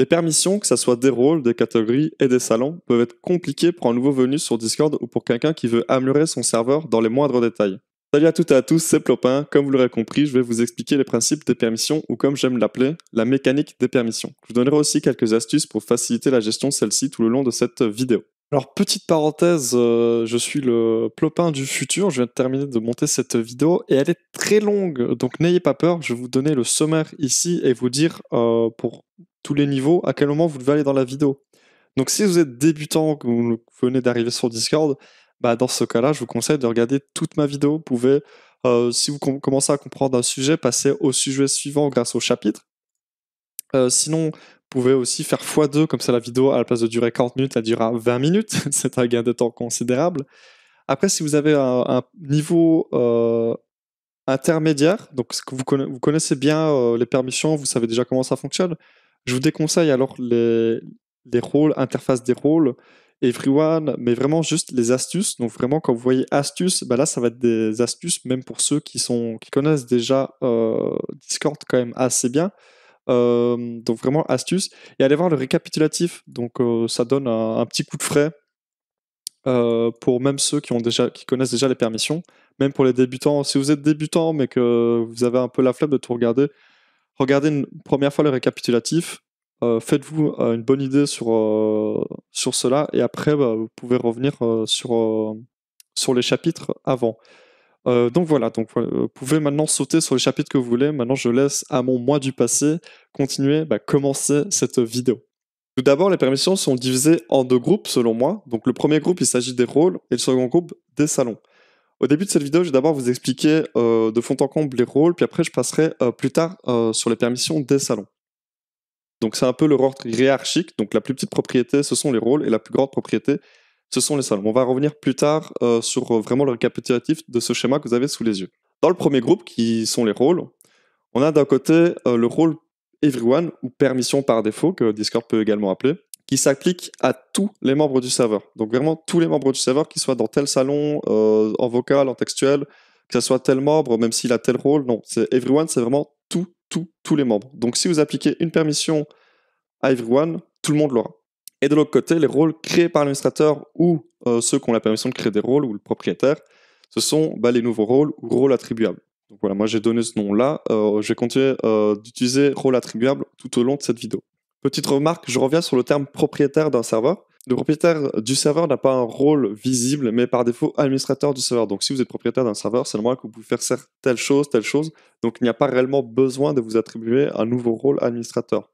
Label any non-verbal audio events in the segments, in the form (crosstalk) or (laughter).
Les permissions, que ce soit des rôles, des catégories et des salons, peuvent être compliquées pour un nouveau venu sur Discord ou pour quelqu'un qui veut améliorer son serveur dans les moindres détails. Salut à toutes et à tous, c'est Plopin. Comme vous l'aurez compris, je vais vous expliquer les principes des permissions ou comme j'aime l'appeler, la mécanique des permissions. Je vous donnerai aussi quelques astuces pour faciliter la gestion de ci tout le long de cette vidéo. Alors, petite parenthèse, euh, je suis le plopin du futur. Je viens de terminer de monter cette vidéo et elle est très longue. Donc, n'ayez pas peur. Je vais vous donner le sommaire ici et vous dire euh, pour tous les niveaux à quel moment vous devez aller dans la vidéo. Donc, si vous êtes débutant, que vous venez d'arriver sur Discord, bah, dans ce cas-là, je vous conseille de regarder toute ma vidéo. Vous pouvez, euh, si vous commencez à comprendre un sujet, passer au sujet suivant grâce au chapitre. sinon, pouvez aussi faire x2, comme ça la vidéo, à la place de durer 40 minutes, elle durera 20 minutes. (laughs) C'est un gain de temps considérable. Après, si vous avez un, niveau euh, intermédiaire, donc vous, que vous connaissez bien euh, les permissions, vous savez déjà comment ça fonctionne, je vous déconseille alors les, les rôles, interface des rôles, everyone, mais vraiment juste les astuces. Donc vraiment, quand vous voyez astuces, bah là, ça va être des astuces, même pour ceux qui, sont, qui connaissent déjà euh, Discord quand même assez bien. Euh, donc vraiment astuce. Et allez voir le récapitulatif. Donc euh, ça donne un, petit coup de frais euh, pour même ceux qui, ont déjà, qui connaissent déjà les permissions. Même pour les débutants, si vous êtes débutant mais que vous avez un peu la flemme de tout regarder, regardez une première fois le récapitulatif. Faites-vous une bonne idée sur, sur cela et après bah, vous pouvez revenir sur, sur les chapitres avant. Euh, donc voilà, donc euh, vous pouvez maintenant sauter sur les chapitres que vous voulez. Maintenant, je laisse à mon moi du passé continuer, bah, commencer cette vidéo. Tout d'abord, les permissions sont divisées en deux groupes selon moi. Donc le premier groupe, il s'agit des rôles et le second groupe, des salons. Au début de cette vidéo, je vais d'abord vous expliquer euh, de fond en comble les rôles, puis après je passerai plus tard sur les permissions des salons. Donc c'est un peu le ordre hiérarchique, donc la plus petite propriété, ce sont les rôles, et la plus grande propriété, ce sont les salons. On va revenir plus tard euh, sur euh, vraiment le récapitulatif de ce schéma que vous avez sous les yeux. Dans le premier groupe, qui sont les rôles, on a d'un côté euh, le rôle everyone ou permission par défaut, que Discord peut également appeler, qui s'applique à tous les membres du serveur. Donc vraiment tous les membres du serveur, qu'ils soient dans tel salon, en vocal, en textuel, que ce soit tel membre, même s'il a tel rôle. Non, c'est everyone, c'est vraiment tout, tout, tous les membres. Donc si vous appliquez une permission à everyone, tout le monde l'aura. Et de l'autre côté, les rôles créés par l'administrateur ou euh, ceux qui ont la permission de créer des rôles ou le propriétaire, ce sont bah, les nouveaux rôles ou rôles attribuables. Donc voilà, moi j'ai donné ce nom-là. Euh, je vais continuer euh, d'utiliser rôle attribuable tout au long de cette vidéo. Petite remarque, je reviens sur le terme propriétaire d'un serveur. Le propriétaire du serveur n'a pas un rôle visible, mais par défaut administrateur du serveur. Donc si vous êtes propriétaire d'un serveur, c'est normal que vous pouvez faire telle chose, telle chose. Donc il n'y a pas réellement besoin de vous attribuer un nouveau rôle administrateur.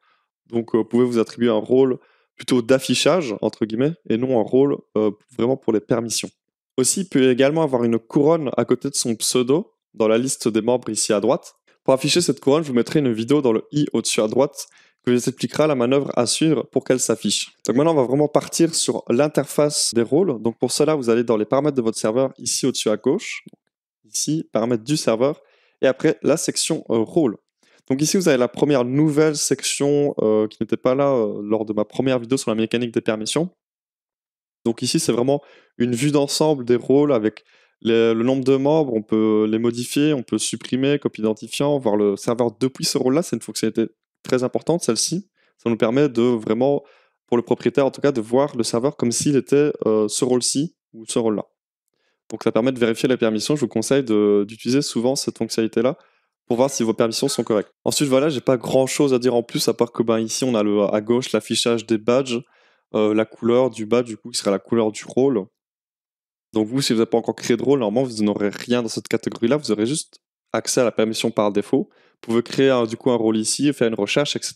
Donc vous pouvez vous attribuer un rôle plutôt d'affichage, entre guillemets, et non un rôle euh, vraiment pour les permissions. Aussi, il peut également avoir une couronne à côté de son pseudo dans la liste des membres ici à droite. Pour afficher cette couronne, je vous mettrai une vidéo dans le i au-dessus à droite que vous expliquera la manœuvre à suivre pour qu'elle s'affiche. Donc maintenant, on va vraiment partir sur l'interface des rôles. Donc pour cela, vous allez dans les paramètres de votre serveur ici au-dessus à gauche, ici, paramètres du serveur, et après la section euh, rôle. Donc ici, vous avez la première nouvelle section euh, qui n'était pas là euh, lors de ma première vidéo sur la mécanique des permissions. Donc ici, c'est vraiment une vue d'ensemble des rôles avec le nombre de membres, on peut les modifier, on peut supprimer, copier, identifiant, voir le serveur depuis ce rôle-là. C'est une fonctionnalité très importante, celle-ci. Ça nous permet de vraiment, pour le propriétaire en tout cas, de voir le serveur comme s'il était euh, ce rôle-ci ou ce rôle-là. Donc ça permet de vérifier les permissions. Je vous conseille d'utiliser souvent cette fonctionnalité-là pour voir si vos permissions sont correctes. Ensuite, voilà, j'ai pas grand chose à dire en plus, à part que ben, ici, on a à gauche l'affichage des badges, euh, la couleur du badge, du coup, qui sera la couleur du rôle. Donc, vous, si vous n'avez pas encore créé de rôle, normalement, vous n'aurez rien dans cette catégorie-là, vous aurez juste accès à la permission par défaut. Vous pouvez créer du coup un rôle ici, faire une recherche, etc.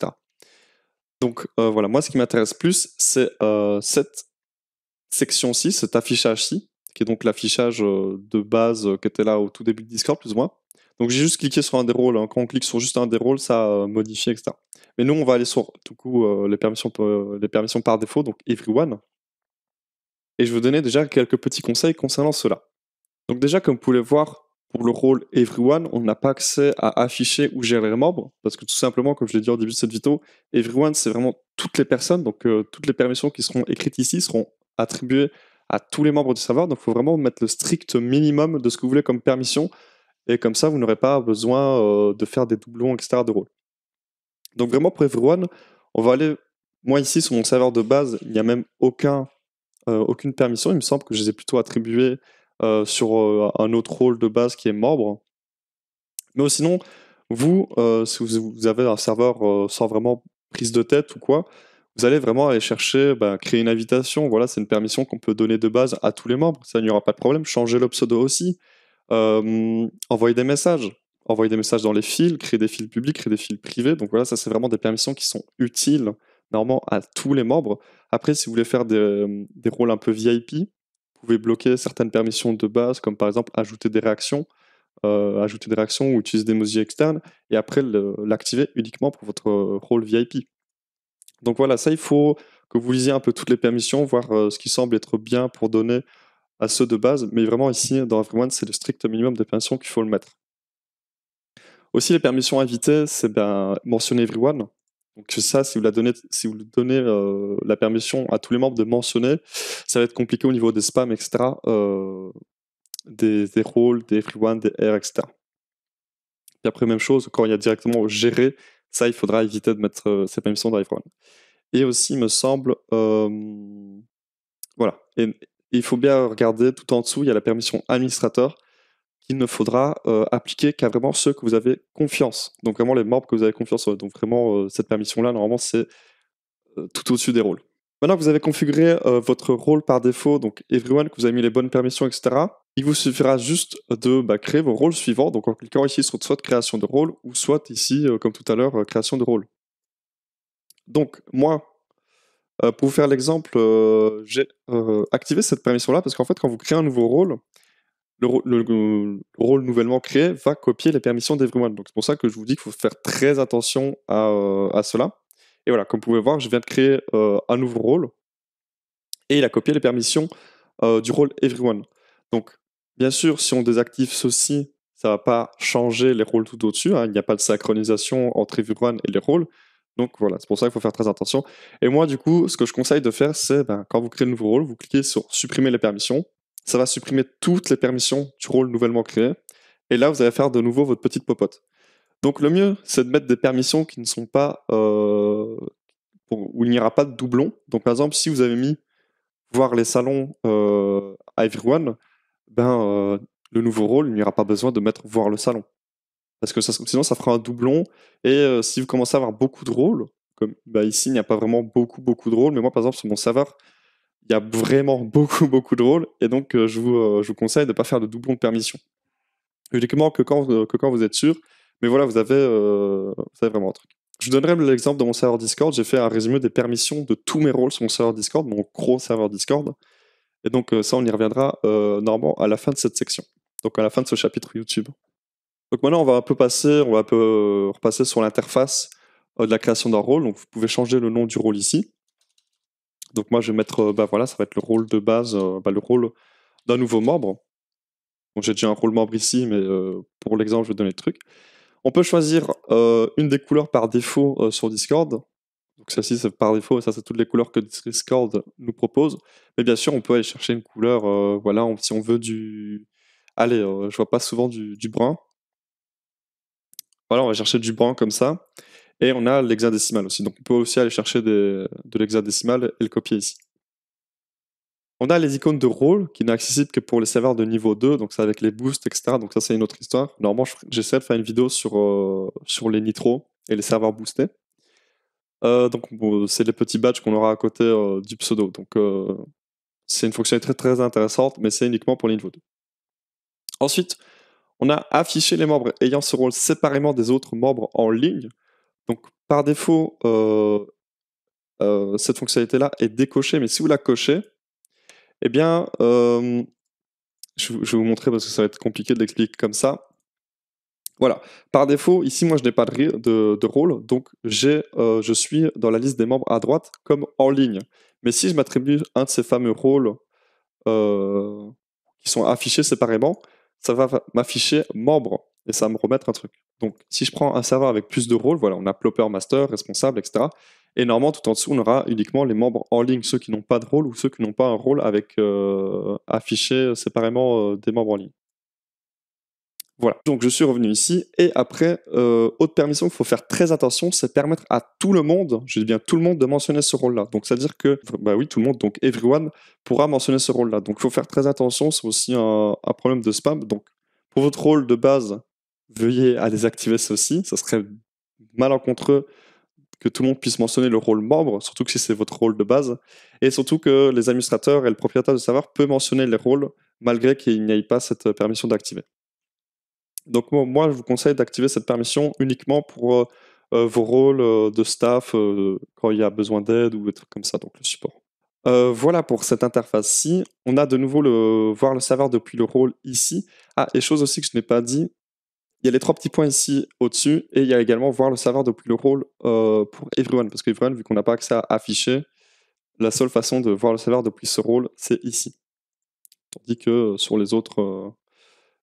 Donc euh, voilà, moi ce qui m'intéresse plus, c'est euh, cette section-ci, cet affichage-ci, qui est donc l'affichage de base qui était là au tout début de Discord, plus ou moins. Donc j'ai juste cliqué sur un des rôles, hein. Quand on clique sur juste un des rôles, ça euh, modifie, etc. Mais nous, on va aller sur du coup, euh, les, permissions, par défaut, donc everyone. Et je vais vous donner déjà quelques petits conseils concernant cela. Donc déjà, comme vous pouvez le voir, pour le rôle Everyone, on n'a pas accès à afficher ou gérer les membres, parce que tout simplement, comme je l'ai dit au début de cette vidéo, Everyone, c'est vraiment toutes les personnes, donc euh, toutes les permissions qui seront écrites ici seront attribuées à tous les membres du serveur, donc il faut vraiment mettre le strict minimum de ce que vous voulez comme permission et comme ça, vous n'aurez pas besoin euh, de faire des doublons, etc. de rôle. Donc vraiment, pour everyone, on va aller... Moi, ici, sur mon serveur de base, il n'y a même euh, aucune permission. Il me semble que je les ai plutôt attribués euh, sur un autre rôle de base qui est membre. Mais sinon, vous, si vous avez un serveur sans vraiment prise de tête ou quoi, vous allez vraiment aller chercher, bah, créer une invitation. Voilà, c'est une permission qu'on peut donner de base à tous les membres. Ça, n'y aura pas de problème. Changer le pseudo aussi. Euh, envoyer des messages, envoyer des messages dans les fils, créer des fils publics, créer des fils privés. Donc voilà, ça c'est vraiment des permissions qui sont utiles normalement à tous les membres. Après, si vous voulez faire des, euh, rôles un peu VIP, vous pouvez bloquer certaines permissions de base, comme par exemple ajouter des réactions, euh, ajouter des réactions ou utiliser des emojis externes, et après l'activer uniquement pour votre rôle VIP. Donc voilà, ça il faut que vous lisiez un peu toutes les permissions, voir ce qui semble être bien pour donner à ceux de base, mais vraiment ici, dans Everyone, c'est le strict minimum de permissions qu'il faut le mettre. Aussi, les permissions éviter, c'est ben, mentionner Everyone. Donc ça, si vous, la donnez, si vous donnez euh, la permission à tous les membres de mentionner, ça va être compliqué au niveau des spams, etc., euh, des, des rôles, des Everyone, des R, etc. Et après, même chose, quand il y a directement gérer, ça, il faudra éviter de mettre euh, ces permissions dans Everyone. Et aussi, il me semble, voilà. Et il faut bien regarder tout en dessous, il y a la permission administrateur qu'il ne faudra euh, appliquer qu'à vraiment ceux que vous avez confiance. Donc vraiment les membres que vous avez confiance. Donc vraiment, euh, cette permission-là, normalement, c'est euh, tout au-dessus des rôles. Maintenant que vous avez configuré votre rôle par défaut, donc everyone, que vous avez mis les bonnes permissions, etc., il vous suffira juste de bah, créer vos rôles suivants. Donc en cliquant ici sur soit création de rôle ou soit ici, comme tout à l'heure, création de rôle. Donc moi, euh, pour vous faire l'exemple, euh, j'ai euh, activé cette permission-là parce qu'en fait, quand vous créez un nouveau rôle, le, rôle nouvellement créé va copier les permissions d'Everyone. Donc c'est pour ça que je vous dis qu'il faut faire très attention à, cela. Et voilà, comme vous pouvez voir, je viens de créer un nouveau rôle et il a copié les permissions du rôle Everyone. Donc, bien sûr, si on désactive ceci, ça ne va pas changer les rôles tout au-dessus. Hein. il n'y a pas de synchronisation entre Everyone et les rôles. Donc voilà, c'est pour ça qu'il faut faire très attention. Et moi, du coup, ce que je conseille de faire, c'est ben, quand vous créez le nouveau rôle, vous cliquez sur supprimer les permissions. Ça va supprimer toutes les permissions du rôle nouvellement créé. Et là, vous allez faire de nouveau votre petite popote. Donc le mieux, c'est de mettre des permissions qui ne sont pas euh, où il n'y aura pas de doublons. Donc par exemple, si vous avez mis voir les salons à euh, everyone, ben euh, le nouveau rôle, il n'y aura pas besoin de mettre voir le salon. Parce que sinon, ça fera un doublon. Et euh, si vous commencez à avoir beaucoup de rôles, comme bah, ici, il n'y a pas vraiment beaucoup, beaucoup de rôles. Mais moi, par exemple, sur mon serveur, il y a vraiment (laughs) beaucoup, beaucoup de rôles. Et donc, euh, euh, je, vous, conseille de ne pas faire de doublon de permission. Uniquement que quand, vous êtes sûr. Mais voilà, vous avez vraiment un truc. Je vous donnerai l'exemple de mon serveur Discord. J'ai fait un résumé des permissions de tous mes rôles sur mon serveur Discord, mon gros serveur Discord. Et donc, ça, on y reviendra normalement à la fin de cette section. Donc, à la fin de ce chapitre YouTube. Donc maintenant, on va un peu passer, on va un peu euh, repasser sur l'interface euh, de la création d'un rôle. Donc vous pouvez changer le nom du rôle ici. Donc moi, je vais mettre, euh, bah voilà, ça va être le rôle de base, bah le rôle d'un nouveau membre. Donc j'ai déjà un rôle membre ici, mais pour l'exemple, je vais donner le truc. On peut choisir une des couleurs par défaut sur Discord. Donc celle-ci, c'est par défaut, et ça, c'est toutes les couleurs que Discord nous propose. Mais bien sûr, on peut aller chercher une couleur, voilà, si on veut du... Allez, je vois pas souvent du brun. Voilà, on va chercher du banc comme ça. Et on a l'hexadécimal aussi. Donc on peut aussi aller chercher de l'hexadécimal et le copier ici. On a les icônes de rôle qui n'est accessible que pour les serveurs de niveau 2, donc ça avec les boosts, etc. Donc ça c'est une autre histoire. Normalement j'essaie de faire une vidéo sur, euh, sur les nitros et les serveurs boostés. Euh, donc c'est les petits badges qu'on aura à côté euh, du pseudo. Donc c'est une fonctionnalité très très intéressante, mais c'est uniquement pour les niveaux 2. Ensuite, on a affiché les membres ayant ce rôle séparément des autres membres en ligne. Donc par défaut, euh, euh, cette fonctionnalité-là est décochée, mais si vous la cochez, eh bien, euh, je, vais vous montrer parce que ça va être compliqué de l'expliquer comme ça. Voilà, par défaut, ici, moi, je n'ai pas de, de, rôle, donc je suis dans la liste des membres à droite comme en ligne. Mais si je m'attribue un de ces fameux rôles qui sont affichés séparément, ça va m'afficher membre et ça va me remettre un truc. Donc, si je prends un serveur avec plus de rôles, voilà, on a plopper, master, responsable, etc. Et normalement, tout en dessous, on aura uniquement les membres en ligne, ceux qui n'ont pas de rôle ou ceux qui n'ont pas un rôle avec euh, affiché séparément euh, des membres en ligne. Voilà, donc je suis revenu ici et après, euh, autre permission qu'il faut faire très attention, c'est permettre à tout le monde, je dis bien tout le monde, de mentionner ce rôle-là. Donc c'est-à-dire que, bah oui, tout le monde, donc everyone, pourra mentionner ce rôle-là. Donc il faut faire très attention, c'est aussi un, problème de spam. Donc pour votre rôle de base, veuillez à désactiver ceci, ça serait malencontreux que tout le monde puisse mentionner le rôle membre, surtout que si c'est votre rôle de base, et surtout que les administrateurs et le propriétaire de serveur peuvent mentionner les rôles malgré qu'il n'y ait pas cette permission d'activer. Donc moi, je vous conseille d'activer cette permission uniquement pour euh, euh, vos rôles euh, de staff quand il y a besoin d'aide ou des trucs comme ça, donc le support. voilà pour cette interface-ci. On a de nouveau le voir le serveur depuis le rôle ici. Ah, et chose aussi que je n'ai pas dit, il y a les trois petits points ici au-dessus, et il y a également voir le serveur depuis le rôle pour everyone, parce que everyone, vu qu'on n'a pas accès à afficher, la seule façon de voir le serveur depuis ce rôle, c'est ici. Tandis que sur les autres,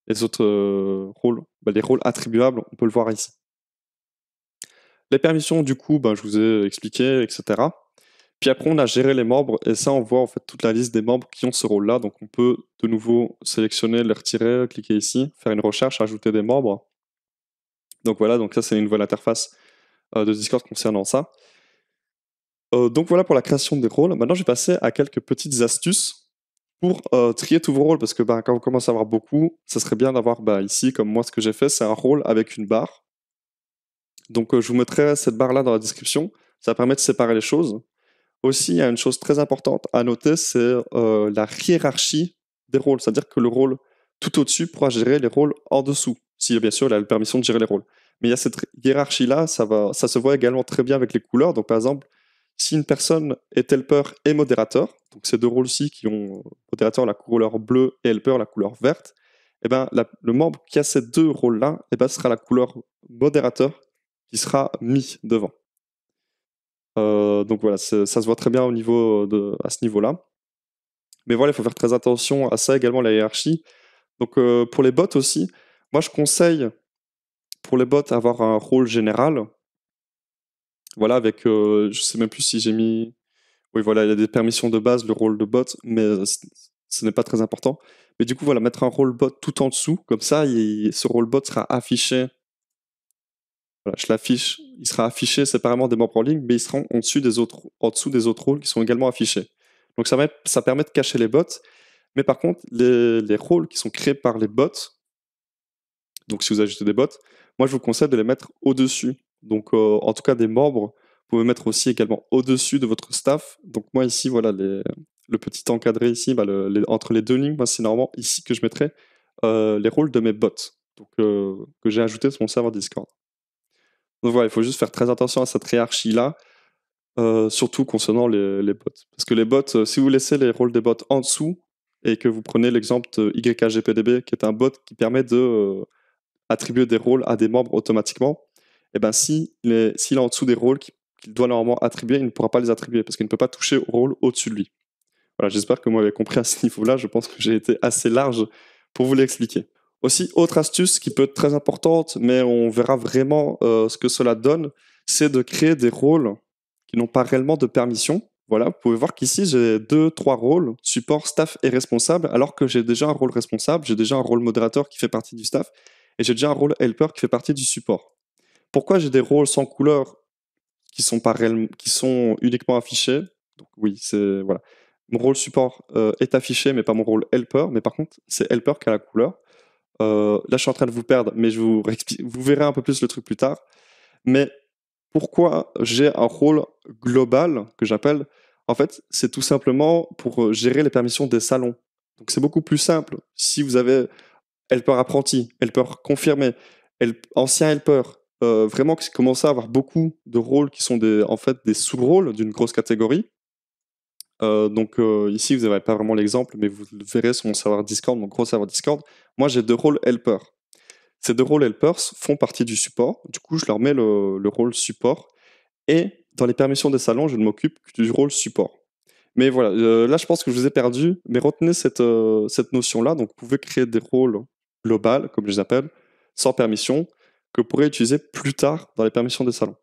les autres euh, rôles, bah, les rôles attribuables, on peut le voir ici. Les permissions, du coup, bah, je vous ai expliqué, etc. Puis après, on a géré les membres, et ça, on voit en fait toute la liste des membres qui ont ce rôle-là. Donc, on peut de nouveau sélectionner, les retirer, cliquer ici, faire une recherche, ajouter des membres. Donc voilà, donc ça, c'est une nouvelle interface euh, de Discord concernant ça. Euh, donc voilà pour la création des rôles. Maintenant, je vais passer à quelques petites astuces pour euh, trier tous vos rôles, parce que bah, quand vous commencez à avoir beaucoup, ça serait bien d'avoir bah, ici, comme moi, ce que j'ai fait, c'est un rôle avec une barre. Donc euh, je vous mettrai cette barre-là dans la description, ça permet de séparer les choses. Aussi, il y a une chose très importante à noter, c'est euh, la hiérarchie des rôles, c'est-à-dire que le rôle tout au-dessus pourra gérer les rôles en dessous, si bien sûr il a la permission de gérer les rôles. Mais il y a cette hiérarchie-là, ça, va, ça se voit également très bien avec les couleurs. Donc par exemple, si une personne est helper et modérateur, donc ces deux rôles-ci qui ont modérateur euh, la couleur bleue et helper la couleur verte, eh ben, le membre qui a ces deux rôles-là et eh ben, sera la couleur modérateur qui sera mis devant. Euh, donc voilà, ça se voit très bien au niveau euh, de, à ce niveau-là. Mais voilà, il faut faire très attention à ça également, la hiérarchie. Donc pour les bots aussi, moi je conseille pour les bots avoir un rôle général. Voilà, avec, je sais même plus si j'ai mis voilà, il y a des permissions de base, le rôle de bot, mais euh, ce n'est pas très important. Mais du coup, voilà, mettre un rôle bot tout en dessous, comme ça, ce rôle bot sera affiché. je l'affiche, il sera affiché séparément des membres en ligne, mais ils seront en dessous des autres, rôles qui sont également affichés. Donc ça, permet de cacher les bots, mais par contre, les, rôles qui sont créés par les bots, donc si vous ajoutez des bots, moi je vous conseille de les mettre au-dessus, donc euh, en tout cas des membres vous pouvez mettre aussi également au-dessus de votre staff. Donc moi ici, voilà, le petit encadré ici, bah, entre les deux lignes, moi c'est normalement ici que je mettrai euh, les rôles de mes bots donc, euh, que j'ai ajouté sur mon serveur Discord. Donc voilà, il faut juste faire très attention à cette hiérarchie-là, euh, surtout concernant les, bots. Parce que les bots, si vous laissez les rôles des bots en dessous, et que vous prenez l'exemple de YKGPDB, qui est un bot qui permet de attribuer des rôles à des membres automatiquement, et eh ben si s'il est en dessous des rôles qui qu'il doit normalement attribuer, il ne pourra pas les attribuer parce qu'il ne peut pas toucher au rôle au-dessus de lui. Voilà, j'espère que vous avez compris à ce niveau-là. Je pense que j'ai été assez large pour vous l'expliquer. Aussi, autre astuce qui peut être très importante, mais on verra vraiment euh, ce que cela donne, c'est de créer des rôles qui n'ont pas réellement de permission. Voilà, vous pouvez voir qu'ici j'ai deux, trois rôles, support, staff et responsable, alors que j'ai déjà un rôle responsable, j'ai déjà un rôle modérateur qui fait partie du staff, et j'ai déjà un rôle helper qui fait partie du support. Pourquoi j'ai des rôles sans couleur qui sont, pas qui sont uniquement affichés. Donc, oui, c'est. Voilà. Mon rôle support euh, est affiché, mais pas mon rôle helper. Mais par contre, c'est helper qui a la couleur. Euh, là, je suis en train de vous perdre, mais je vous, vous verrez un peu plus le truc plus tard. Mais pourquoi j'ai un rôle global que j'appelle En fait, c'est tout simplement pour euh, gérer les permissions des salons. Donc, c'est beaucoup plus simple si vous avez helper apprenti, helper confirmé, ancien helper, euh, vraiment qui commençait à avoir beaucoup de rôles qui sont des, en fait des sous-rôles d'une grosse catégorie. Euh, donc euh, ici, vous n'avez pas vraiment l'exemple, mais vous le verrez sur mon serveur Discord, mon gros serveur Discord. Moi, j'ai deux rôles helpers. Ces deux rôles helpers font partie du support. Du coup, je leur mets le, rôle support. Et dans les permissions des salons, je ne m'occupe que du rôle support. Mais voilà, là, je pense que je vous ai perdu. Mais retenez cette, cette notion-là. Donc, vous pouvez créer des rôles globales comme je les appelle, sans permission que vous pourrez utiliser plus tard dans les permissions des salons.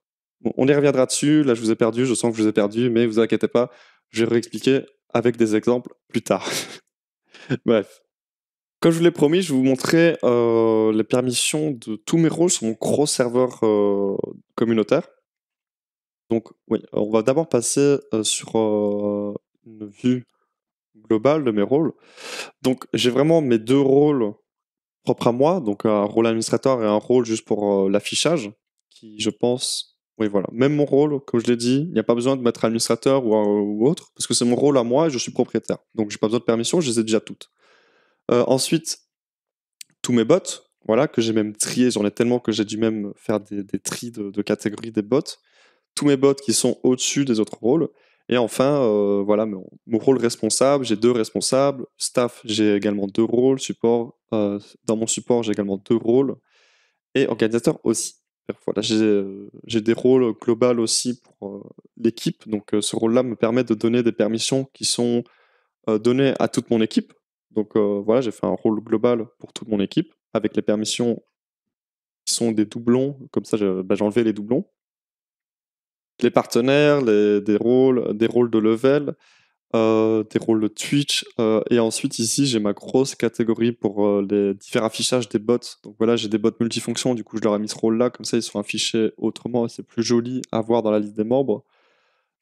on y reviendra dessus. Là, je vous ai perdu, je sens que je vous ai perdu, mais vous inquiétez pas, je vais réexpliquer avec des exemples plus tard. (laughs) Bref. Comme je vous l'ai promis, je vais vous montrer euh, les permissions de tous mes rôles sur mon gros serveur euh, communautaire. Donc, oui, on va d'abord passer euh, sur une vue globale de mes rôles. Donc, j'ai vraiment mes deux rôles propre à moi, donc un rôle administrateur et un rôle juste pour euh, l'affichage, qui je pense, oui voilà, même mon rôle, comme je l'ai dit, il n'y a pas besoin de mettre administrateur euh, ou, autre, parce que c'est mon rôle à moi et je suis propriétaire, donc j'ai pas besoin de permission, je les ai déjà toutes. Euh, ensuite, tous mes bots, voilà, que j'ai même triés, j'en ai tellement que j'ai dû même faire des, tris de, de catégories des bots, tous mes bots qui sont au-dessus des autres rôles, et enfin, euh, voilà, mon, rôle responsable, j'ai deux responsables. Staff, j'ai également deux rôles. Support, euh, dans mon support, j'ai également deux rôles. Et organisateur aussi. Voilà, j'ai euh, des rôles globaux aussi pour l'équipe. Donc, ce rôle-là me permet de donner des permissions qui sont données à toute mon équipe. Donc, voilà, j'ai fait un rôle global pour toute mon équipe avec les permissions qui sont des doublons. Comme ça, j'ai bah, enlevé les doublons les partenaires, des rôles, des rôles de level, euh, des rôles de Twitch. Euh, et ensuite, ici, j'ai ma grosse catégorie pour euh, les différents affichages des bots. Donc voilà, j'ai des bots multifonctions, du coup, je leur ai mis ce rôle-là, comme ça, ils sont affichés autrement et c'est plus joli à voir dans la liste des membres.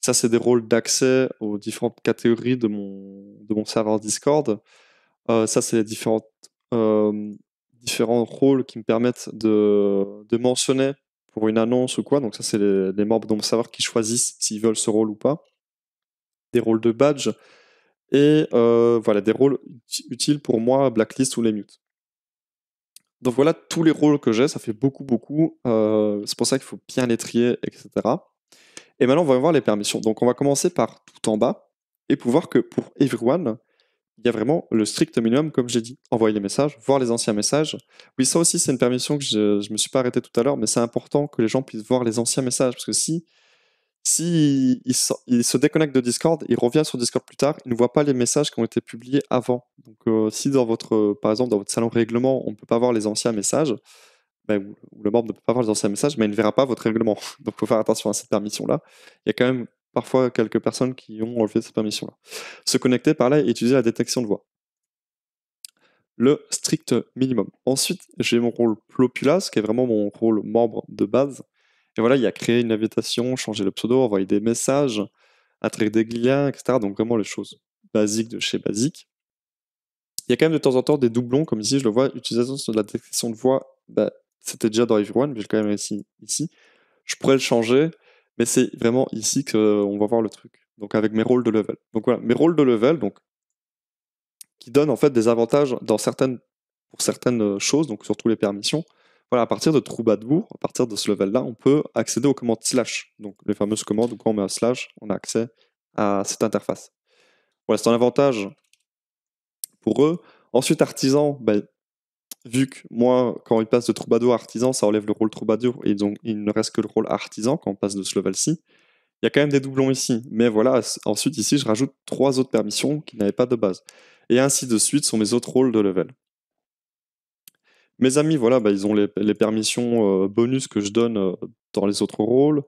Ça, c'est des rôles d'accès aux différentes catégories de mon, mon serveur Discord. ça, c'est les différentes, différents rôles qui me permettent de, de mentionner pour une annonce ou quoi. Donc ça, c'est les, membres membres d'Ombre Savoir qui choisissent s'ils veulent ce rôle ou pas. Des rôles de badge et euh, voilà des rôles utiles pour moi, Blacklist ou les mute Donc voilà tous les rôles que j'ai, ça fait beaucoup, beaucoup. Euh, c'est pour ça qu'il faut bien les trier, etc. Et maintenant, on va voir les permissions. Donc on va commencer par tout en bas et pouvoir que pour Everyone, il y a vraiment le strict minimum, comme j'ai dit. Envoyer les messages, voir les anciens messages. Oui, ça aussi, c'est une permission que je ne me suis pas arrêté tout à l'heure, mais c'est important que les gens puissent voir les anciens messages. Parce que si, ils, se déconnectent de Discord, ils reviennent sur Discord plus tard, ils ne voient pas les messages qui ont été publiés avant. Donc, euh, si dans votre, par exemple, dans votre salon règlement, on ne peut pas voir les anciens messages, ben, ou, le membre ne peut pas voir les anciens messages, mais il ne verra pas votre règlement. (laughs) Donc, il faut faire attention à cette permission-là. Il y a quand même parfois quelques personnes qui ont enlevé cette permission-là. Se connecter par là et utiliser la détection de voix. Le strict minimum. Ensuite, j'ai mon rôle ce qui est vraiment mon rôle membre de base. Et voilà, il y a créer une invitation, changer le pseudo, envoyer des messages, attirer des liens, etc. Donc vraiment les choses basiques de chez basique. Il y a quand même de temps en temps des doublons, comme ici je le vois, utilisation de la détection de voix, bah, c'était déjà dans Everyone, mais je quand même ici, ici. Je pourrais le changer, mais c'est vraiment ici qu'on euh, va voir le truc. Donc avec mes rôles de level. Donc voilà, mes rôles de level, donc, qui donnent en fait des avantages dans certaines, pour certaines euh, choses, donc surtout les permissions. Voilà, à partir de Troubadour, à partir de ce level-là, on peut accéder aux commandes slash. Donc les fameuses commandes où quand on met un slash, on a accès à cette interface. Voilà, c'est un avantage pour eux. Ensuite, artisan, ben, vu que moi, quand il passe de troubadour à artisan, ça enlève le rôle troubadour et donc il ne reste que le rôle artisan quand on passe de ce level-ci. Il y a quand même des doublons ici, mais voilà, ensuite ici, je rajoute trois autres permissions qui n'avaient pas de base. Et ainsi de suite sont mes autres rôles de level. Mes amis, voilà, bah, ils ont les, permissions euh, bonus que je donne euh, dans les autres rôles.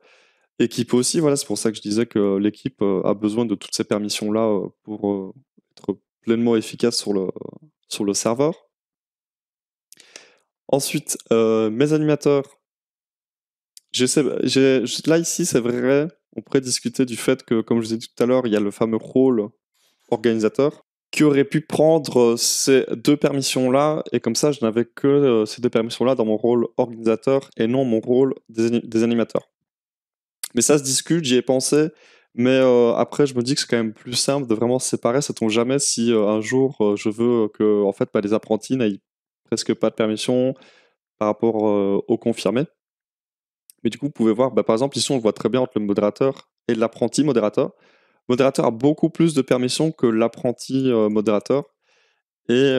Équipe aussi, voilà, c'est pour ça que je disais que l'équipe euh, a besoin de toutes ces permissions-là pour être pleinement efficace sur sur le serveur. Ensuite, euh, mes animateurs. là, ici, c'est vrai, on pourrait discuter du fait que, comme je vous ai dit tout à l'heure, il y a le fameux rôle organisateur qui aurait pu prendre euh, ces deux permissions-là, et comme ça, je n'avais que euh, ces deux permissions-là dans mon rôle organisateur et non mon rôle des, animateurs. Mais ça se discute, j'y ai pensé, mais après, je me dis que c'est quand même plus simple de vraiment se séparer. ça tombe jamais si un jour je veux que en fait, bah, les apprentis n'aillent que pas de permission par rapport au confirmé. Mais du coup, vous pouvez voir, bah, par exemple, ici, on voit très bien entre le modérateur et l'apprenti modérateur. modérateur a beaucoup plus de permissions que l'apprenti modérateur. Et,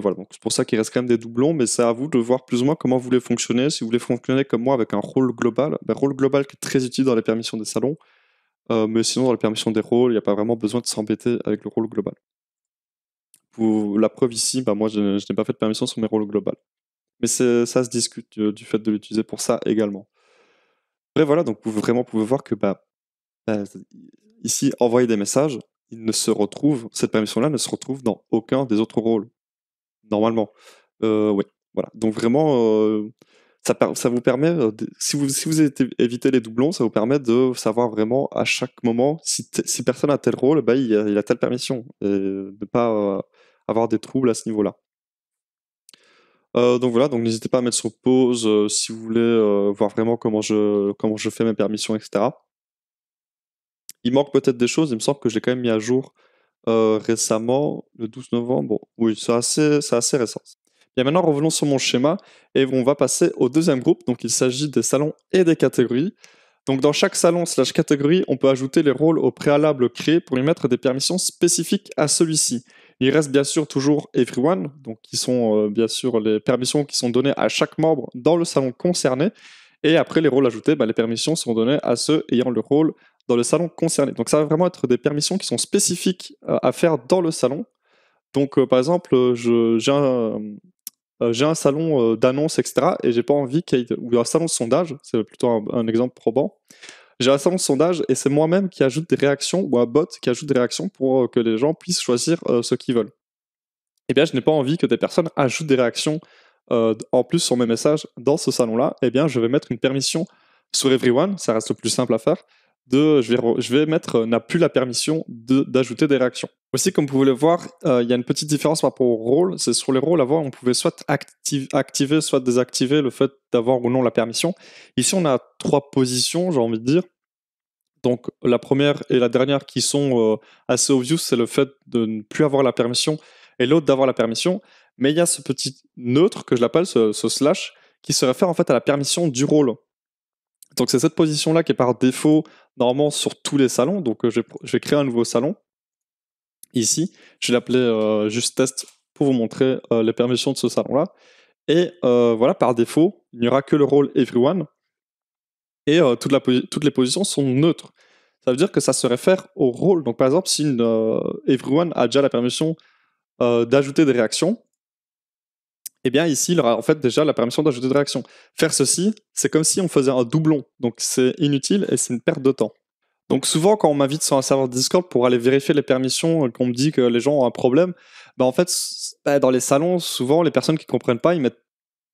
voilà, donc c'est pour ça qu'il reste quand même des doublons, mais c'est à vous de voir plus ou moins comment vous voulez fonctionner. Si vous voulez fonctionner comme moi avec un rôle global, un bah, rôle global qui est très utile dans les permissions des salons, mais sinon dans les permissions des rôles, il n'y a pas vraiment besoin de s'embêter avec le rôle global. Pour la preuve ici, bah moi, je, n'ai pas fait de permission sur mes rôles global. Mais ça se discute euh, du, fait de l'utiliser pour ça également. Bref, voilà, donc vous vraiment pouvez voir que bah, bah, ici, envoyer des messages, il ne se retrouve, cette permission-là ne se retrouve dans aucun des autres rôles, normalement. Euh, oui, voilà. Donc vraiment, euh, ça, ça, vous permet, si, vous, si vous évitez les doublons, ça vous permet de savoir vraiment à chaque moment si, personne a tel rôle, bah, il, a, telle permission. pas, avoir des troubles à ce niveau-là. Euh, donc voilà, donc n'hésitez pas à mettre sur pause euh, si vous voulez euh, voir vraiment comment je, comment je fais mes permissions, etc. Il manque peut-être des choses, il me semble que j'ai quand même mis à jour récemment, le 12 novembre. oui, c'est assez, récent. Et maintenant, revenons sur mon schéma et on va passer au deuxième groupe. Donc, il s'agit des salons et des catégories. Donc, dans chaque salon slash catégorie, on peut ajouter les rôles au préalable créés pour lui mettre des permissions spécifiques à celui-ci. Il reste bien sûr toujours Everyone, donc qui sont euh, bien sûr les permissions qui sont données à chaque membre dans le salon concerné. Et après les rôles ajoutés, bah, les permissions sont données à ceux ayant le rôle dans le salon concerné. Donc ça va vraiment être des permissions qui sont spécifiques euh, à faire dans le salon. Donc euh, par exemple, j'ai un, salon d'annonce, etc. Et j'ai pas envie qu'il y ait, ou un salon de sondage, c'est plutôt un exemple probant j'ai un salon de sondage et c'est moi-même qui ajoute des réactions ou un bot qui ajoute des réactions pour euh, que les gens puissent choisir euh, ce qu'ils veulent. Eh bien, je n'ai pas envie que des personnes ajoutent des réactions euh, en plus sur mes messages dans ce salon-là. Eh bien, je vais mettre une permission sur Everyone, ça reste le plus simple à faire, de je vais, je vais mettre euh, n'a plus la permission d'ajouter des réactions. Aussi, comme vous pouvez le voir, euh, il y a une petite différence par rapport au rôle C'est sur les rôles, avant, on pouvait soit activer, soit désactiver le fait d'avoir ou non la permission. Ici, on a trois positions, j'ai envie de dire. Donc, la première et la dernière qui sont euh, assez obvious, c'est le fait de ne plus avoir la permission et l'autre d'avoir la permission. Mais il y a ce petit neutre que je l'appelle, ce, ce slash, qui se réfère en fait à la permission du rôle. Donc c'est cette position-là qui est par défaut normalement sur tous les salons. Donc euh, je, vais, créer un nouveau salon ici. Je vais l'appeler euh, juste test pour vous montrer euh, les permissions de ce salon-là. Et voilà, par défaut, il n'y aura que le rôle everyone. Et toutes les positions sont neutres. Ça veut dire que ça se réfère au rôle. Donc par exemple, si everyone a déjà la permission d'ajouter des réactions, eh bien ici, il aura en fait déjà la permission d'ajouter de réaction. Faire ceci, c'est comme si on faisait un doublon, donc c'est inutile et c'est une perte de temps. Donc souvent, quand on m'invite sur un serveur Discord pour aller vérifier les permissions, euh, qu'on me dit que les gens ont un problème, bah en fait, ben, dans les salons, souvent, les personnes qui comprennent pas, ils mettent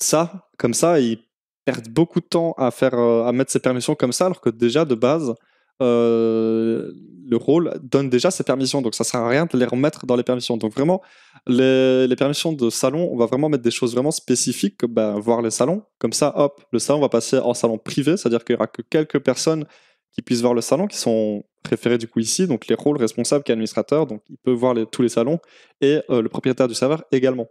ça comme ça et ils perdent beaucoup de temps à, faire, euh, à mettre ces permissions comme ça, alors que déjà, de base, euh, le rôle donne déjà ses permissions, donc ça sert à rien de les remettre dans les permissions. Donc vraiment, les, permissions de salon, on va vraiment mettre des choses vraiment spécifiques, comme bah, voir les salons. Comme ça, hop, le salon va passer en salon privé, c'est-à-dire qu'il n'y aura que quelques personnes qui puissent voir le salon, qui sont référées du coup ici, donc les rôles responsables est administrateur donc il peut voir tous les salons, et euh, le propriétaire du serveur également.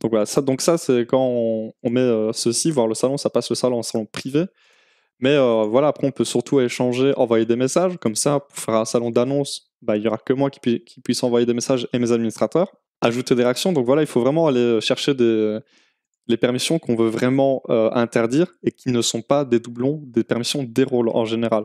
Donc voilà, ça, donc ça c'est quand on, met euh, ceci, voir le salon, ça passe le salon en salon privé, mais euh, voilà, après, on peut surtout échanger, envoyer des messages. Comme ça, pour faire un salon d'annonce, bah, il n'y aura que moi qui, puisse envoyer des messages et mes administrateurs. Ajouter des réactions. Donc voilà, il faut vraiment aller euh, chercher les permissions qu'on veut vraiment euh, interdire et qui ne sont pas des doublons, des permissions des rôles en général.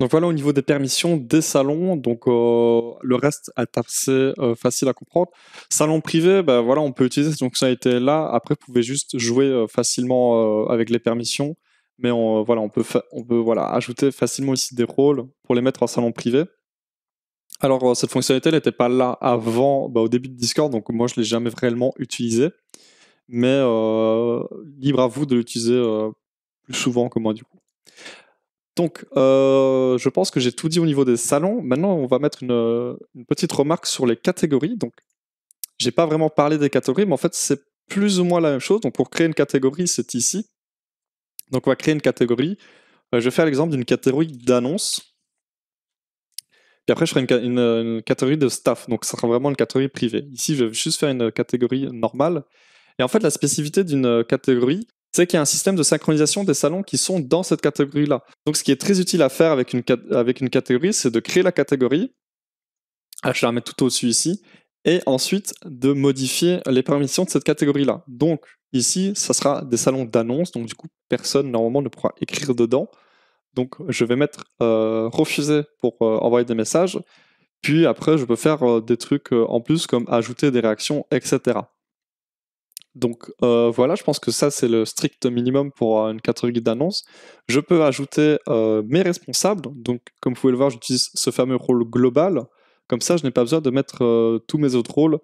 Donc voilà au niveau des permissions des salons. Donc le reste est assez facile à comprendre. Salon privé, bah, voilà, on peut utiliser cette fonctionnalité là. Après, vous pouvez juste jouer facilement avec les permissions mais on, euh, voilà, on peut, on peut voilà, ajouter facilement ici des rôles pour les mettre en salon privé. Alors, euh, cette fonctionnalité, n'était pas là avant, bah, au début de Discord, donc moi, je ne l'ai jamais réellement utilisée. Mais euh, libre à vous de l'utiliser plus souvent que moi, du coup. Donc, je pense que j'ai tout dit au niveau des salons. Maintenant, on va mettre une, petite remarque sur les catégories. Donc, n'ai pas vraiment parlé des catégories, mais en fait, c'est plus ou moins la même chose. Donc, pour créer une catégorie, c'est ici. Donc on va créer une catégorie. Euh, je vais faire l'exemple d'une catégorie d'annonces. Puis après, je ferai une, euh, catégorie de staff. Donc ça sera vraiment une catégorie privée. Ici, je vais juste faire une euh, catégorie normale. Et en fait, la spécificité d'une catégorie, c'est qu'il y a un système de synchronisation des salons qui sont dans cette catégorie-là. Donc ce qui est très utile à faire avec une, avec une catégorie, c'est de créer la catégorie. Ah, je la remets tout au-dessus ici et ensuite de modifier les permissions de cette catégorie-là. Donc ici, ça sera des salons d'annonces, donc du coup, personne normalement ne pourra écrire dedans. Donc je vais mettre euh, refuser pour euh, envoyer des messages, puis après je peux faire euh, des trucs en plus comme ajouter des réactions, etc. Donc voilà, je pense que ça c'est le strict minimum pour une catégorie d'annonces. Je peux ajouter mes responsables, donc comme vous pouvez le voir j'utilise ce fameux rôle global, comme ça, je n'ai pas besoin de mettre euh, tous mes autres rôles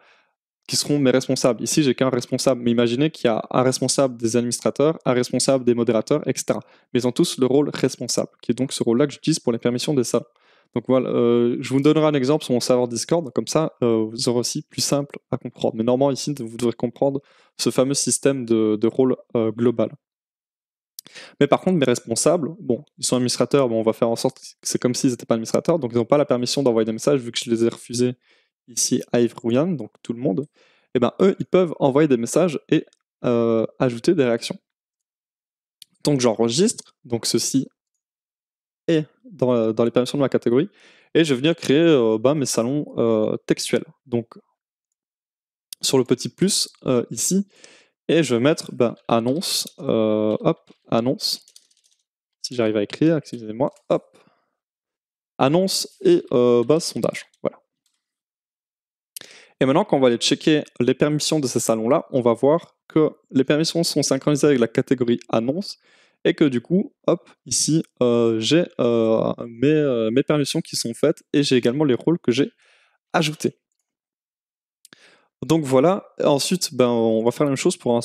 qui seront mes responsables. Ici, j'ai qu'un responsable, mais imaginez qu'il y a un responsable des administrateurs, un responsable des modérateurs, etc. Mais ils ont tous le rôle responsable, qui est donc ce rôle-là que j'utilise pour les permissions des salles. Donc voilà, euh, je vous donnerai un exemple sur mon serveur Discord, comme ça euh, vous aurez aussi plus simple à comprendre. Mais normalement ici, vous devrez comprendre ce fameux système de, rôle global. Mais par contre, mes responsables, bon, ils sont administrateurs, bon, on va faire en sorte que c'est comme s'ils n'étaient pas administrateurs, donc ils n'ont pas la permission d'envoyer des messages vu que je les ai refusés ici à Rouyan donc tout le monde. Et eh ben eux, ils peuvent envoyer des messages et euh, ajouter des réactions. Donc j'enregistre, donc ceci est euh, dans, les permissions de ma catégorie, et je vais venir créer euh, ben, mes salons textuels. Donc sur le petit plus ici, et je vais mettre ben, annonce, euh, hop, annonce. Si j'arrive à écrire, excusez-moi, hop. Annonce et euh, sondage. Voilà. Et maintenant, quand on va aller checker les permissions de ces salons-là, on va voir que les permissions sont synchronisées avec la catégorie annonce et que du coup, hop, ici, euh, j'ai mes permissions qui sont faites et j'ai également les rôles que j'ai ajoutés. Donc voilà, ensuite, ben, on va faire la même chose pour un,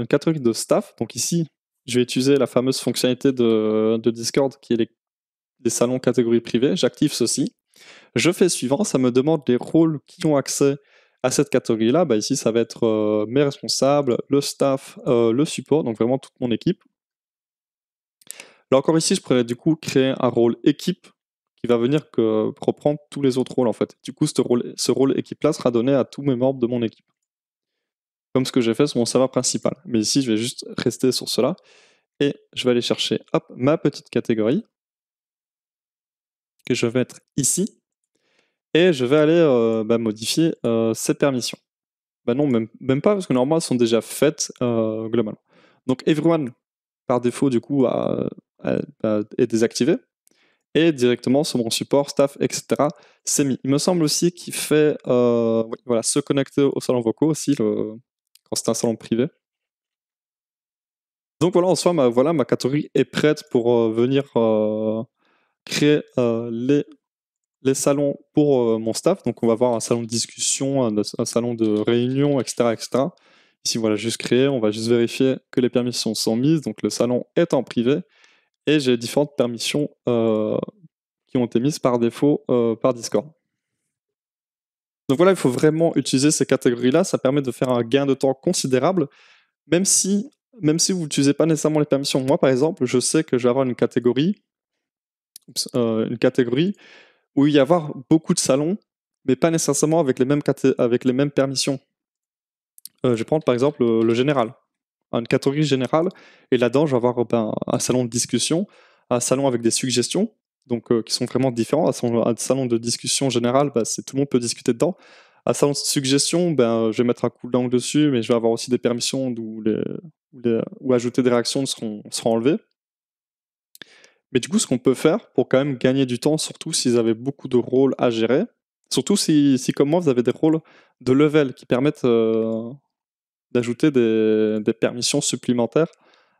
une catégorie de staff. Donc ici, je vais utiliser la fameuse fonctionnalité de, Discord qui est les, salons catégorie privée. J'active ceci. Je fais suivant, ça me demande les rôles qui ont accès à cette catégorie-là. Ben, ici, ça va être euh, mes responsables, le staff, euh, le support, donc vraiment toute mon équipe. Là encore ici, je pourrais du coup créer un rôle équipe qui va venir reprendre tous les autres rôles en fait. Du coup, ce rôle, ce équipe-là sera donné à tous mes membres de mon équipe. Comme ce que j'ai fait sur mon serveur principal. Mais ici, je vais juste rester sur cela. Et je vais aller chercher ma petite catégorie que je vais mettre ici. Et je vais aller euh, bah, modifier euh, cette permission. Bah non, même, pas, parce que normalement, elles sont déjà faites euh, globalement. Donc, everyone, par défaut, du coup, est désactivé et directement sur mon support, staff, etc. C'est mis. Il me semble aussi qu'il fait euh, voilà, se connecter au salon vocaux aussi quand c'est un salon privé. Donc voilà, en soi, ma, voilà, ma catégorie est prête pour euh, venir euh, créer les, salons pour mon staff. Donc on va avoir un salon de discussion, un, salon de réunion, etc. etc. Ici, voilà, juste créer, on va juste vérifier que les permissions sont mises, donc le salon est en privé et j'ai différentes permissions euh, qui ont été mises par défaut euh, par Discord. Donc voilà, il faut vraiment utiliser ces catégories-là, ça permet de faire un gain de temps considérable, même si, même si vous n'utilisez pas nécessairement les permissions. Moi, par exemple, je sais que je vais avoir une catégorie, euh, une catégorie où il y a avoir beaucoup de salons, mais pas nécessairement avec les mêmes, avec les mêmes permissions. je vais prendre par exemple le général une catégorie générale. Et là-dedans, je vais avoir ben, un salon de discussion, un salon avec des suggestions, donc euh, qui sont vraiment différents. Un salon, de discussion générale, ben, c'est tout le monde peut discuter dedans. Un salon de suggestion, ben, je vais mettre un coup d'angle dessus, mais je vais avoir aussi des permissions où, les, où, ajouter des réactions seront, seront enlevées. Mais du coup, ce qu'on peut faire pour quand même gagner du temps, surtout s'ils avaient beaucoup de rôles à gérer, surtout si, si, comme moi, vous avez des rôles de level qui permettent euh, d'ajouter des, permissions supplémentaires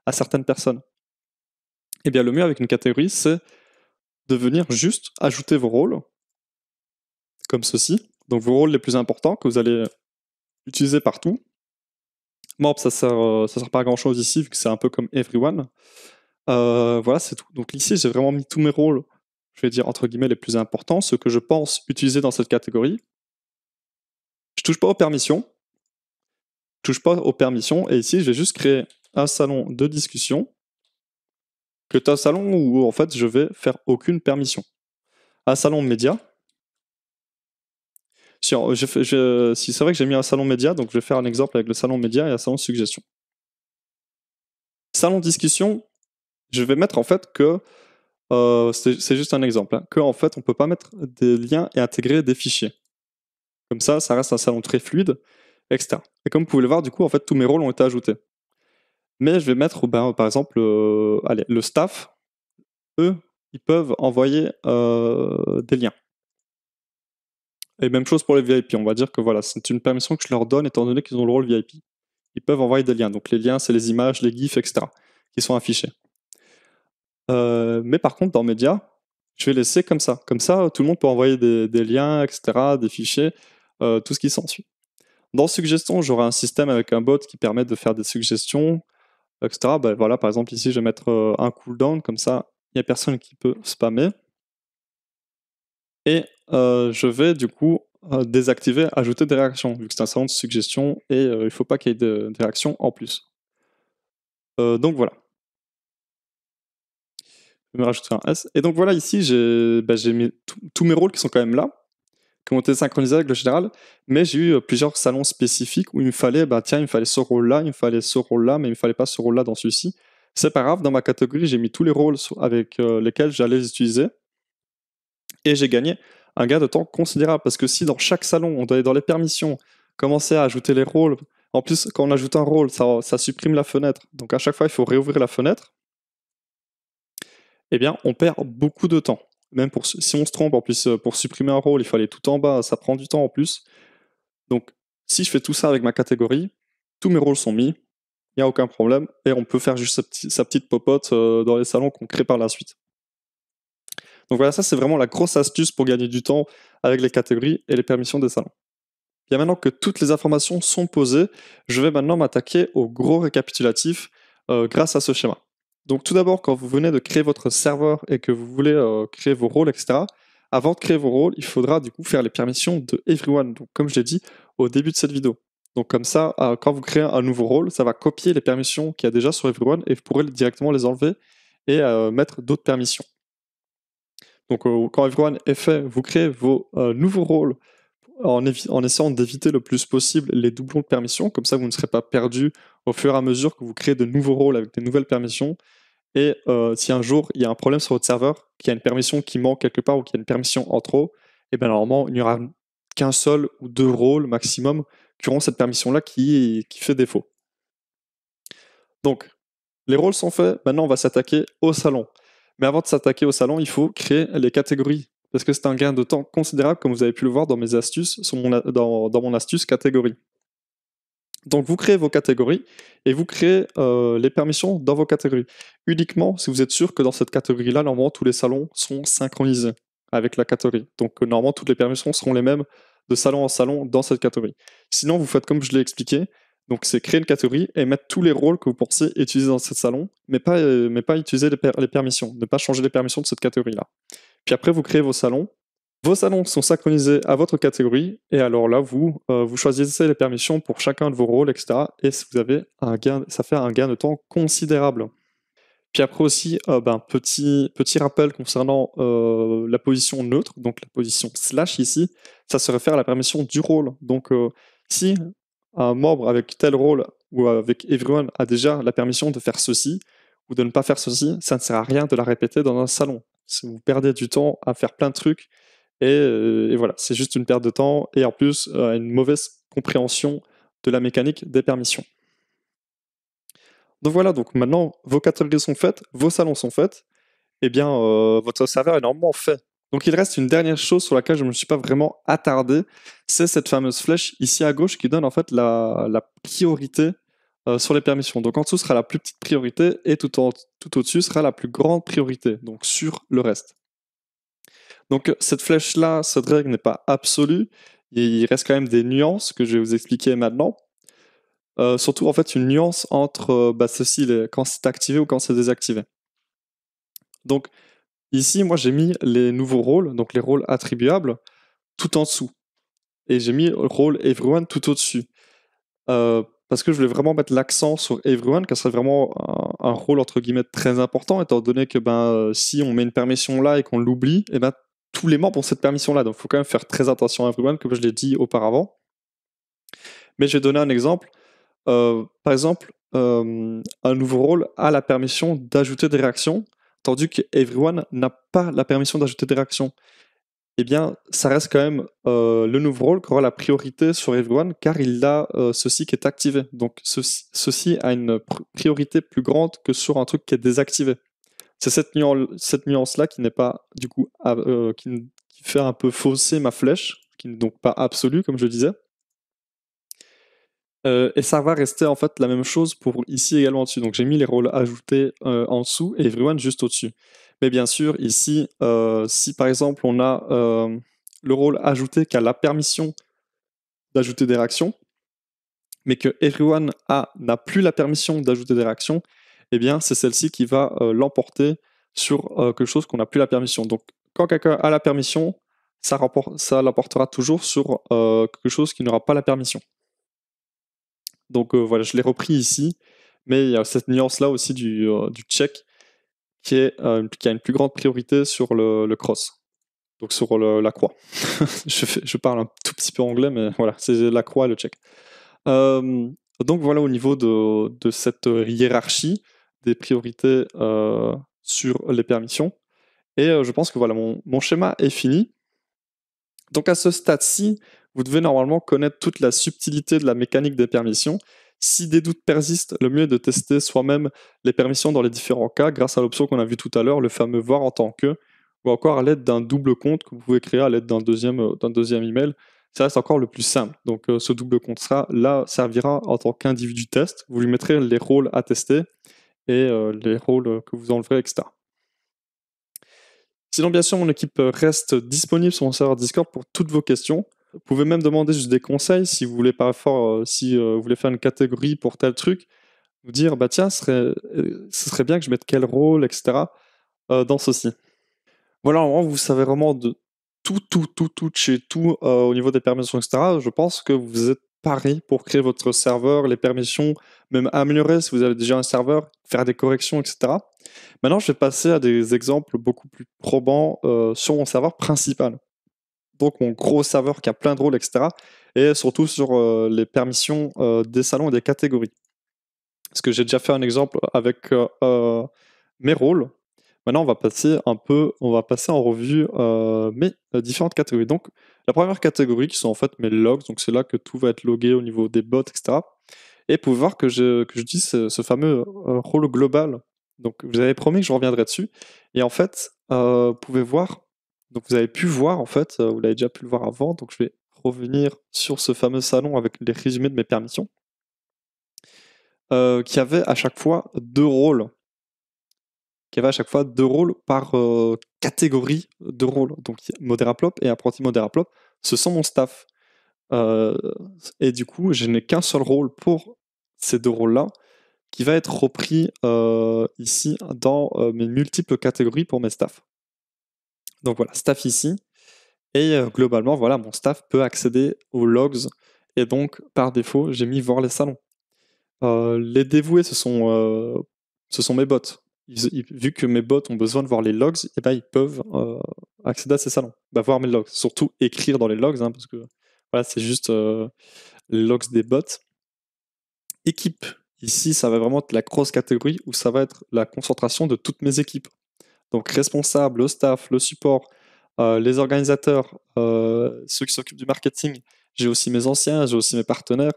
à certaines personnes. Eh bien, le mieux avec une catégorie, c'est de venir juste ajouter vos rôles, comme ceci. Donc, vos rôles les plus importants que vous allez utiliser partout. Moi, ça ne euh, sert pas à grand chose ici, vu que c'est un peu comme everyone. Euh, voilà, c'est tout. Donc, ici, j'ai vraiment mis tous mes rôles, je vais dire entre guillemets, les plus importants, ceux que je pense utiliser dans cette catégorie. Je touche pas aux permissions, touche pas aux permissions. Et ici, je vais juste créer un salon de discussion, que est un salon où en fait je vais faire aucune permission. Un salon média. Si, c'est vrai que j'ai mis un salon média, donc je vais faire un exemple avec le salon média et un salon suggestion. Salon discussion, je vais mettre en fait que euh, c'est juste un exemple, hein, que qu'en fait on peut pas mettre des liens et intégrer des fichiers. Comme ça, ça reste un salon très fluide et comme vous pouvez le voir, du coup, en fait, tous mes rôles ont été ajoutés. Mais je vais mettre, ben, par exemple, euh, allez, le staff. Eux, ils peuvent envoyer euh, des liens. Et même chose pour les VIP. On va dire que voilà, c'est une permission que je leur donne étant donné qu'ils ont le rôle VIP. Ils peuvent envoyer des liens. Donc les liens, c'est les images, les GIFs, etc. qui sont affichés. Euh, mais par contre, dans Média, je vais laisser comme ça. Comme ça, tout le monde peut envoyer des, liens, etc., des fichiers, tout ce qui s'ensuit. Dans suggestions, j'aurai un système avec un bot qui permet de faire des suggestions, etc. Ben, voilà, par exemple, ici, je vais mettre euh, un cooldown, comme ça, il n'y a personne qui peut spammer. Et euh, je vais du coup euh, désactiver ajouter des réactions, vu que c'est un salon de suggestions et il ne faut pas qu'il y ait des réactions en plus. donc voilà. Je vais me rajouter un S. Et donc voilà, ici, j'ai ben, mis tous mes rôles qui sont quand même là ont été synchronisés avec le général, mais j'ai eu euh, plusieurs salons spécifiques où il me fallait, bah tiens, il me fallait ce rôle-là, il me fallait ce rôle-là, mais il me fallait pas ce rôle-là dans celui-ci. C'est pas grave, dans ma catégorie, j'ai mis tous les rôles avec euh, lesquels j'allais les utiliser, et j'ai gagné un gain de temps considérable, parce que si dans chaque salon, on aller dans les permissions, commencer à ajouter les rôles, en plus, quand on ajoute un rôle, ça, ça supprime la fenêtre, donc à chaque fois, il faut réouvrir la fenêtre, eh bien, on perd beaucoup de temps. Même pour, si on se trompe, en euh, pour supprimer un rôle, il fallait tout en bas, ça prend du temps en plus. Donc, si je fais tout ça avec ma catégorie, tous mes rôles sont mis, il n'y a aucun problème, et on peut faire juste sa, petite popote euh, dans les salons qu'on crée par la suite. Donc voilà, ça c'est vraiment la grosse astuce pour gagner du temps avec les catégories et les permissions des salons. Bien maintenant que toutes les informations sont posées, je vais maintenant m'attaquer au gros récapitulatif euh, grâce à ce schéma. Donc tout d'abord, quand vous venez de créer votre serveur et que vous voulez euh, créer vos rôles, etc., avant de créer vos rôles, il faudra du coup faire les permissions de everyone, donc comme je l'ai dit au début de cette vidéo. Donc comme ça, euh, quand vous créez un nouveau rôle, ça va copier les permissions qu'il y a déjà sur everyone et vous pourrez directement les enlever et euh, mettre d'autres permissions. Donc quand everyone est fait, vous créez vos nouveaux rôles en, essayant d'éviter le plus possible les doublons de permissions, Comme ça, vous ne serez pas perdu au fur et à mesure que vous créez de nouveaux rôles avec des nouvelles permissions. Et euh, si un jour il y a un problème sur votre serveur, qu'il y a une permission qui manque quelque part ou qu'il y a une permission en trop, et eh bien normalement il n'y aura qu'un seul ou deux rôles maximum qui auront cette permission-là qui fait défaut. Donc, les rôles sont faits, maintenant on va s'attaquer au salon. Mais avant de s'attaquer au salon, il faut créer les catégories parce que c'est un gain de temps considérable, comme vous avez pu le voir dans mes astuces, mon, dans, mon astuce catégorie. Donc vous créez vos catégories et vous créez euh, les permissions dans vos catégories. Uniquement si vous êtes sûr que dans cette catégorie-là, normalement, tous les salons sont synchronisés avec la catégorie. Donc euh, normalement, toutes les permissions seront les mêmes de salon en salon dans cette catégorie. Sinon, vous faites comme je l'ai expliqué, donc c'est créer une catégorie et mettre tous les rôles que vous pensez utiliser dans cette salon, mais pas, euh, mais pas utiliser les permissions, ne pas changer les permissions de cette catégorie-là. Puis après, vous créez vos salons. Vos salons sont synchronisés à votre catégorie. Et alors là, vous, euh, vous choisissez les permissions pour chacun de vos rôles, etc. Et vous avez un gain, ça fait un gain de temps considérable. Puis après aussi, euh, ben, petit, petit rappel concernant euh, la position neutre, donc la position slash ici, ça se réfère à la permission du rôle. Donc si un membre avec tel rôle ou avec everyone a déjà la permission de faire ceci ou de ne pas faire ceci, ça ne sert à rien de la répéter dans un salon. Vous perdez du temps à faire plein de trucs. Euh, et, voilà, c'est juste une perte de temps et en plus euh, une mauvaise compréhension de la mécanique des permissions. Donc voilà, donc maintenant vos catégories sont faites, vos salons sont faits, et eh bien euh, votre serveur est normalement fait. Donc il reste une dernière chose sur laquelle je ne me suis pas vraiment attardé, c'est cette fameuse flèche ici à gauche qui donne en fait la, la priorité euh, sur les permissions. Donc en dessous sera la plus petite priorité et tout, en, tout au-dessus sera la plus grande priorité, donc sur le reste. Donc euh, cette flèche-là, cette règle n'est pas absolue, il reste quand même des nuances que je vais vous expliquer maintenant. Euh, surtout en fait une nuance entre bah, ceci, quand c'est activé ou quand c'est désactivé. Donc ici, moi j'ai mis les nouveaux rôles, donc les rôles attribuables, tout en dessous. Et j'ai mis le rôle everyone tout au-dessus parce que je voulais vraiment mettre l'accent sur everyone, car serait vraiment un, rôle entre guillemets très important, étant donné que ben, euh, si on met une permission là et qu'on l'oublie, et eh ben, tous les membres ont cette permission-là. Donc il faut quand même faire très attention à everyone, comme je l'ai dit auparavant. Mais je vais donner un exemple. Euh, par exemple, euh, un nouveau rôle a la permission d'ajouter des réactions, tandis que everyone n'a pas la permission d'ajouter des réactions eh bien, ça reste quand même euh, le nouveau rôle qui aura la priorité sur Everyone car il a euh, ceci qui est activé. Donc, ceci, a une priorité plus grande que sur un truc qui est désactivé. C'est cette, nuance, là qui n'est pas, du coup, euh, qui, fait un peu fausser ma flèche, qui n'est donc pas absolue, comme je le disais. et ça va rester en fait la même chose pour ici également en dessus Donc j'ai mis les rôles ajoutés en dessous et Everyone juste au-dessus. Mais bien sûr, ici, euh, si par exemple on a euh, le rôle ajouté qui a la permission d'ajouter des réactions, mais que everyone n'a plus la permission d'ajouter des réactions, eh bien c'est celle-ci qui va euh, l'emporter sur quelque chose qu'on n'a plus la permission. Donc quand quelqu'un a la permission, ça, ça l'emportera toujours sur quelque chose qui n'aura pas la permission. Donc voilà, je l'ai repris ici, mais il y a cette nuance-là aussi du check qui, euh, qui a une plus grande priorité sur le, cross, donc sur la croix. (laughs) je, parle un tout petit peu anglais, mais voilà, c'est la croix et le check. Euh, donc voilà au niveau de, cette hiérarchie des priorités euh, sur les permissions. Et je pense que voilà, mon, mon schéma est fini. Donc à ce stade-ci, vous devez normalement connaître toute la subtilité de la mécanique des permissions si des doutes persistent, le mieux est de tester soi-même les permissions dans les différents cas grâce à l'option qu'on a vue tout à l'heure, le fameux voir en tant que, ou encore à l'aide d'un double compte que vous pouvez créer à l'aide d'un deuxième, euh, d'un deuxième email. Ça reste encore le plus simple. Donc euh, ce double compte sera, là servira en tant qu'individu test. Vous lui mettrez les rôles à tester et euh, les rôles que vous enleverez, etc. Sinon, bien sûr, mon équipe reste disponible sur mon serveur Discord pour toutes vos questions. Vous pouvez même demander juste des conseils si vous voulez pas fort, euh, si euh, vous voulez faire une catégorie pour tel truc, Vous dire bah tiens, ce serait, euh, bien que je mette quel rôle, etc. dans ceci. Voilà, vous savez vraiment de tout, tout, tout, tout chez tout au niveau des permissions, etc. Je pense que vous êtes paré pour créer votre serveur, les permissions, même améliorer si vous avez déjà un serveur, faire des corrections, etc. Maintenant, je vais passer à des exemples beaucoup plus probants sur mon serveur principal donc mon gros serveur qui a plein de rôles, etc. Et surtout sur euh, les permissions euh, des salons et des catégories. Parce que j'ai déjà fait un exemple avec euh, mes rôles. Maintenant, on va passer un peu, on va passer en revue mes différentes catégories. Donc, la première catégorie qui sont en fait mes logs, donc c'est là que tout va être logué au niveau des bots, etc. Et pouvez voir que je, que je dis ce, fameux rôle global donc, vous avez promis que je reviendrai dessus. Et en fait, vous pouvez voir donc vous avez pu voir, en fait, euh, vous l'avez déjà pu le voir avant, donc je vais revenir sur ce fameux salon avec les résumés de mes permissions, euh, qui avait à chaque fois deux rôles. Qui avait à chaque fois deux rôles par euh, catégorie de rôles. Donc modéraplop et apprenti modéraplop, ce sont mon staff. et du coup, je n'ai qu'un seul rôle pour ces deux rôles-là, qui va être repris ici dans mes multiples catégories pour mes staffs. Donc voilà, staff ici. Et euh, globalement, voilà, mon staff peut accéder aux logs. Et donc, par défaut, j'ai mis voir les salons. Euh, les dévoués, ce sont, euh, ce sont mes bots. vu que mes bots ont besoin de voir les logs, et eh ben, ils peuvent accéder à ces salons, bah, voir mes logs. Surtout écrire dans les logs, hein, parce que voilà, c'est juste les logs des bots. Équipe. Ici, ça va vraiment être la grosse catégorie où ça va être la concentration de toutes mes équipes. Donc responsable, le staff, le support, euh, les organisateurs, euh, ceux qui s'occupent du marketing. J'ai aussi mes anciens, j'ai aussi mes partenaires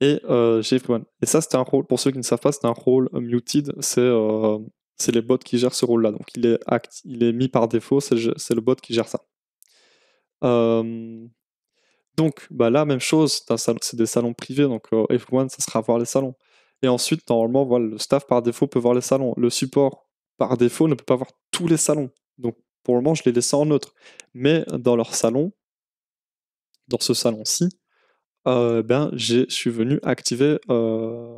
et euh, j'ai f Et ça, c'était un rôle, pour ceux qui ne savent pas, c'est un rôle muted, c'est les bots qui gèrent ce rôle-là. Donc il est, il est mis par défaut, c'est le bot qui gère ça. donc bah là, même chose, c'est des salons privés, donc F1, ça sera voir les salons. Et ensuite, normalement, voilà, le staff par défaut peut voir les salons. Le support par défaut, ne peut pas voir tous les salons. Donc, pour le moment, je les laisse en autre Mais euh, dans leur salon, dans ce salon-ci, euh, ben, je suis venu activer euh,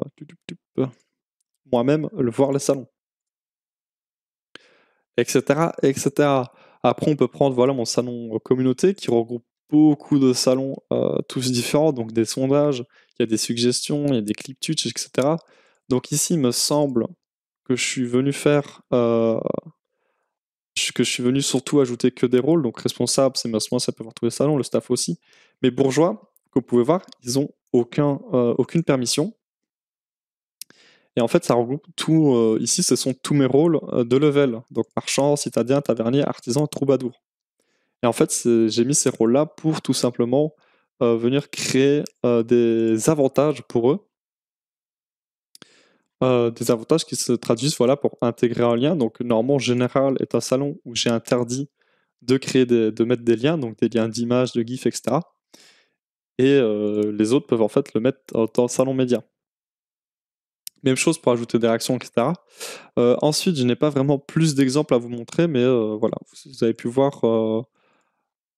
moi-même le voir les salons. Etc. etc. Après, on peut prendre voilà, mon salon communauté qui regroupe beaucoup de salons tous différents, donc des sondages, il ya a des suggestions, il y des clips Twitch, etc. Donc ici, me semble, que je suis venu faire, euh, que je suis venu surtout ajouter que des rôles. Donc responsable, c'est moi, ça peut avoir tous les salons, le staff aussi. Mais bourgeois, que vous pouvez voir, ils ont aucun, euh, aucune permission. Et en fait, ça regroupe tout. Euh, ici, ce sont tous mes rôles de level. Donc marchand, citadien, tavernier, artisan, troubadour. Et en fait, j'ai mis ces rôles-là pour tout simplement venir créer des avantages pour eux euh, des avantages qui se traduisent voilà, pour intégrer un lien. Donc, normalement, Général est un salon où j'ai interdit de créer de mettre des liens, donc des liens d'images, de GIFs, etc. Et euh, les autres peuvent en fait le mettre dans le salon média. Même chose pour ajouter des réactions, etc. Euh, ensuite, je n'ai pas vraiment plus d'exemples à vous montrer, mais voilà, vous, avez pu voir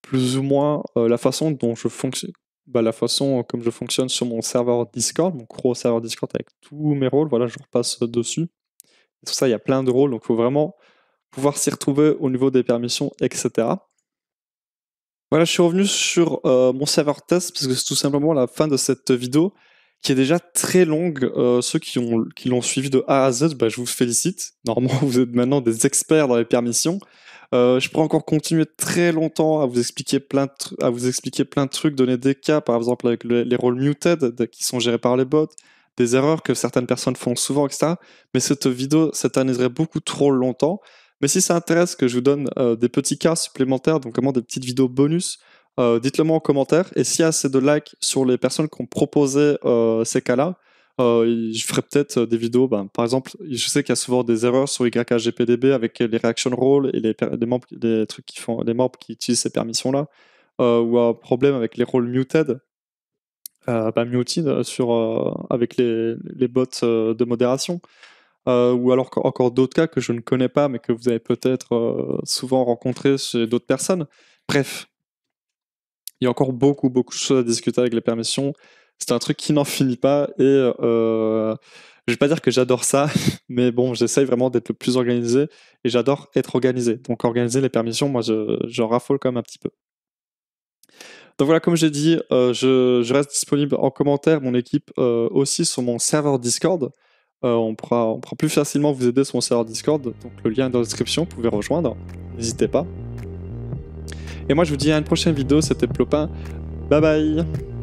plus ou moins la façon dont je fonctionne, bah, la façon euh, comme je fonctionne sur mon serveur Discord, mon gros serveur Discord avec tous mes rôles, voilà, je repasse euh, dessus. Tout ça, il y a plein de rôles, donc il faut vraiment pouvoir s'y retrouver au niveau des permissions, etc. Voilà, je suis revenu sur euh, mon serveur test, parce que c'est tout simplement la fin de cette vidéo, qui est déjà très longue. ceux qui l'ont qui suivi de A à Z, bah, je vous félicite. Normalement, (laughs) vous êtes maintenant des experts dans les permissions. Euh, je pourrais encore continuer très longtemps à vous expliquer plein de, à vous expliquer plein de trucs, donner des cas, par exemple avec les rôles muted qui sont gérés par les bots, des erreurs que certaines personnes font souvent, etc. Mais cette vidéo s'éterniserait beaucoup trop longtemps. Mais si ça intéresse que je vous donne euh, des petits cas supplémentaires, donc vraiment des petites vidéos bonus, euh, dites-le moi en commentaire. Et s'il y a assez de likes sur les personnes qui ont proposé ces cas-là, euh, je ferai peut-être euh, des vidéos. Ben, par exemple, je sais qu'il y a souvent des erreurs sur YHGPDB avec les reaction roles et les, membres, trucs qui font, les membres qui utilisent ces permissions-là, euh, ou un problème avec les rôles muted, ben, muted sur, avec les, les bots de modération. ou alors encore d'autres cas que je ne connais pas, mais que vous avez peut-être souvent rencontrés chez d'autres personnes. Bref, il y a encore beaucoup, beaucoup de choses à discuter avec les permissions c'est un truc qui n'en finit pas et je euh, je vais pas dire que j'adore ça, (laughs) mais bon, j'essaye vraiment d'être le plus organisé et j'adore être organisé. Donc organiser les permissions, moi, j'en je raffole quand même un petit peu. Donc voilà, comme j'ai dit, euh, je, reste disponible en commentaire, mon équipe euh, aussi sur mon serveur Discord. on, pourra, on, pourra, plus facilement vous aider sur mon serveur Discord, donc le lien est dans la description, vous pouvez rejoindre, n'hésitez pas. Et moi je vous dis à une prochaine vidéo, c'était Plopin, bye bye